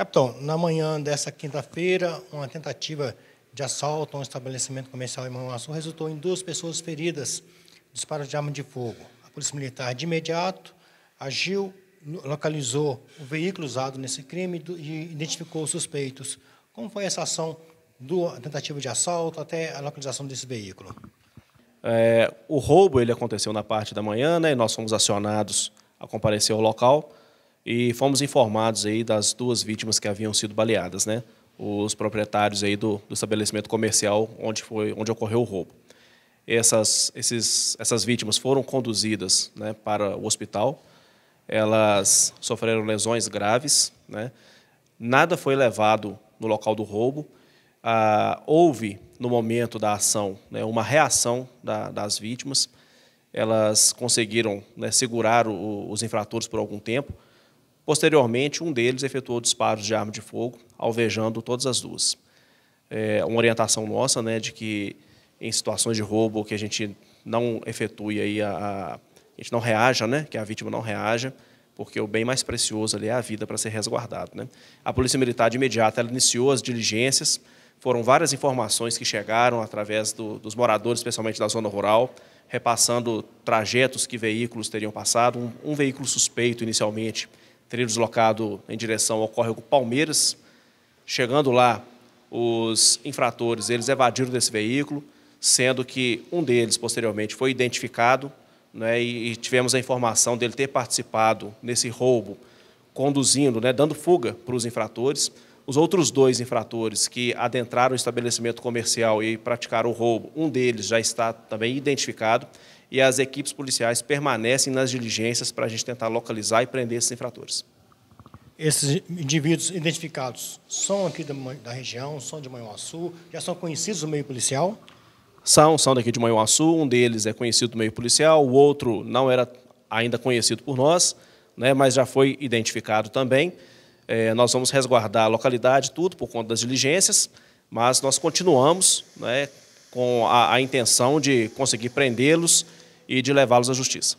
Capitão, na manhã dessa quinta-feira, uma tentativa de assalto a um estabelecimento comercial em Manhuaçu resultou em duas pessoas feridas, disparos de arma de fogo. A Polícia Militar, de imediato, agiu, localizou o veículo usado nesse crime e identificou os suspeitos. Como foi essa ação do tentativa de assalto até a localização desse veículo? É, o roubo ele aconteceu na parte da manhã, né? E nós fomos acionados a comparecer ao local e fomos informados aí das duas vítimas que haviam sido baleadas, né? Os proprietários aí do, do estabelecimento comercial onde foi onde ocorreu o roubo. Essas esses essas vítimas foram conduzidas, né, para o hospital. Elas sofreram lesões graves, né? Nada foi levado no local do roubo. Ah, houve no momento da ação né, uma reação da, das vítimas. Elas conseguiram né, segurar o, os infratores por algum tempo, Posteriormente, um deles efetuou disparos de arma de fogo, alvejando todas as duas. É uma orientação nossa né, de que em situações de roubo que a gente não efetue aí a, a a gente não reaja, né? que a vítima não reaja, porque o bem mais precioso ali é a vida para ser resguardado. Né? A Polícia Militar, de imediato, ela iniciou as diligências, foram várias informações que chegaram através do, dos moradores, especialmente da zona rural, repassando trajetos que veículos teriam passado, um, um veículo suspeito inicialmente teria deslocado em direção ao córrego Palmeiras. Chegando lá, os infratores eles evadiram desse veículo, sendo que um deles posteriormente foi identificado né, e tivemos a informação dele ter participado nesse roubo, conduzindo, né, dando fuga para os infratores. Os outros dois infratores que adentraram o estabelecimento comercial e praticaram o roubo, um deles já está também identificado e as equipes policiais permanecem nas diligências para a gente tentar localizar e prender esses infratores. Esses indivíduos identificados são aqui da, região, são de Manhuaçu, já são conhecidos do meio policial? São, são daqui de Manhuaçu, um deles é conhecido do meio policial, o outro não era ainda conhecido por nós, né, mas já foi identificado também. É, nós vamos resguardar a localidade, tudo, por conta das diligências, mas nós continuamos né, com a, a intenção de conseguir prendê-los e de levá-los à justiça.